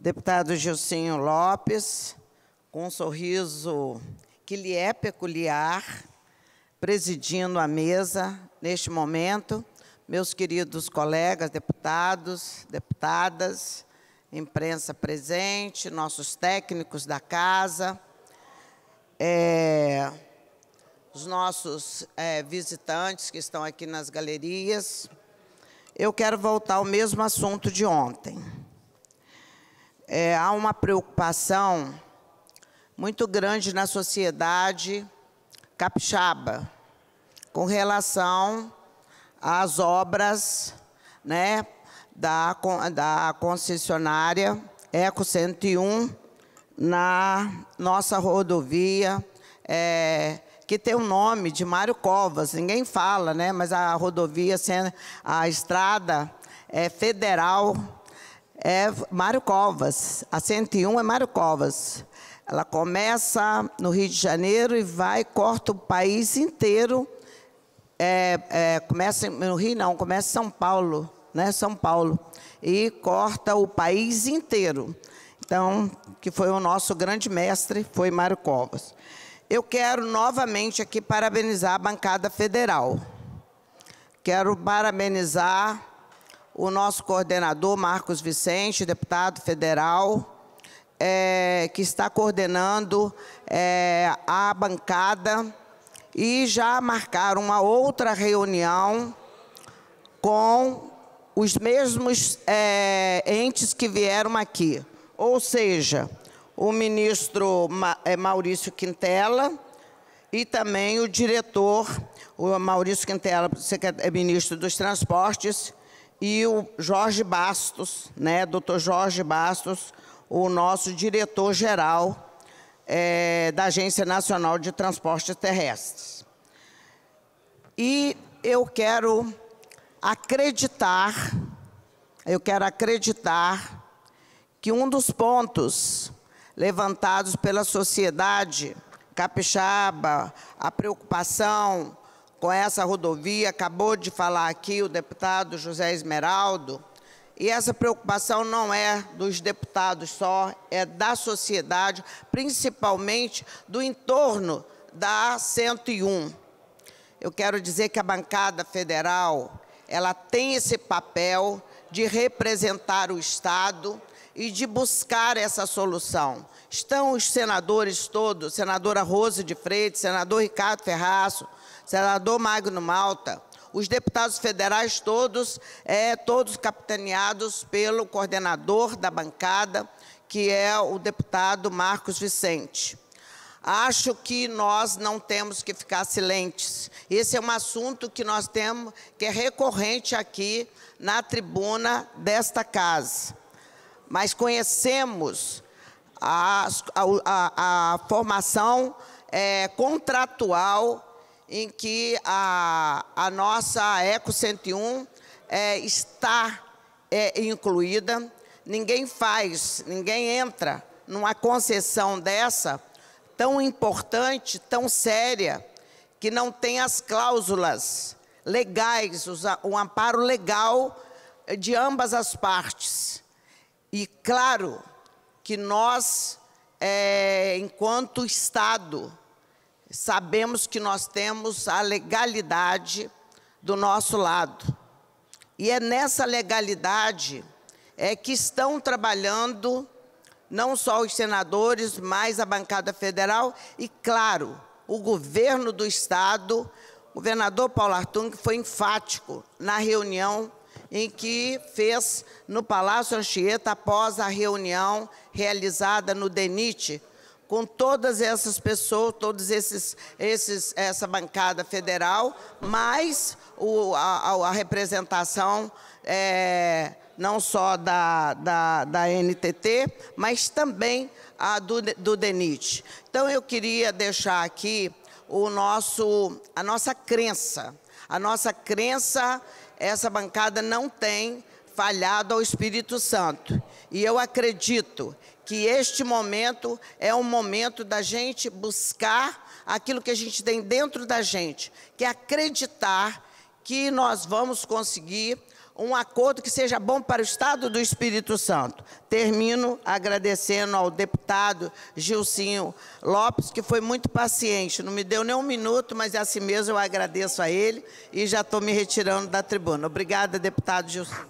deputado Gilcinho Lopes, com um sorriso que lhe é peculiar, presidindo a mesa neste momento, meus queridos colegas, deputados, deputadas, imprensa presente, nossos técnicos da casa, é, os nossos é, visitantes que estão aqui nas galerias, eu quero voltar ao mesmo assunto de ontem é, há uma preocupação muito grande na sociedade capixaba com relação às obras né, da, da concessionária Eco 101 na nossa rodovia, é, que tem o nome de Mário Covas, ninguém fala, né, mas a rodovia, a estrada é, federal é Mário Covas. A 101 é Mário Covas. Ela começa no Rio de Janeiro e vai, corta o país inteiro. É, é, começa no Rio, não, começa em São Paulo, né? São Paulo. E corta o país inteiro. Então, que foi o nosso grande mestre, foi Mário Covas. Eu quero novamente aqui parabenizar a bancada federal. Quero parabenizar o nosso coordenador, Marcos Vicente, deputado federal, é, que está coordenando é, a bancada e já marcaram uma outra reunião com os mesmos é, entes que vieram aqui. Ou seja, o ministro é, Maurício Quintela e também o diretor, o Maurício Quintela, é, ministro dos Transportes, e o Jorge Bastos, né, doutor Jorge Bastos, o nosso diretor-geral é, da Agência Nacional de Transportes Terrestres. E eu quero acreditar, eu quero acreditar que um dos pontos levantados pela sociedade capixaba, a preocupação com essa rodovia, acabou de falar aqui o deputado José Esmeraldo, e essa preocupação não é dos deputados só, é da sociedade, principalmente do entorno da 101. Eu quero dizer que a bancada federal, ela tem esse papel de representar o Estado, e de buscar essa solução. Estão os senadores todos, senadora Rose de Freitas, senador Ricardo Ferraço, senador Magno Malta, os deputados federais todos, é, todos capitaneados pelo coordenador da bancada, que é o deputado Marcos Vicente. Acho que nós não temos que ficar silentes. Esse é um assunto que nós temos, que é recorrente aqui na tribuna desta casa mas conhecemos a, a, a formação é, contratual em que a, a nossa Eco 101 é, está é, incluída. Ninguém faz, ninguém entra numa concessão dessa tão importante, tão séria, que não tem as cláusulas legais, o amparo legal de ambas as partes. E claro que nós, é, enquanto Estado, sabemos que nós temos a legalidade do nosso lado. E é nessa legalidade é que estão trabalhando não só os senadores, mas a bancada federal e, claro, o governo do estado. O governador Paulo Artung foi enfático na reunião em que fez no Palácio Anchieta após a reunião realizada no DENIT, com todas essas pessoas, todos esses, esses essa bancada federal, mais o, a, a, representação é, não só da, da, da, NTT, mas também a do, do DENIT. Então, eu queria deixar aqui o nosso, a nossa crença, a nossa crença essa bancada não tem falhado ao Espírito Santo. E eu acredito que este momento é um momento da gente buscar aquilo que a gente tem dentro da gente, que é acreditar que nós vamos conseguir um acordo que seja bom para o Estado do Espírito Santo. Termino agradecendo ao deputado Gilcinho Lopes, que foi muito paciente, não me deu nem um minuto, mas é assim mesmo eu agradeço a ele e já estou me retirando da tribuna. Obrigada, deputado Gilcinho.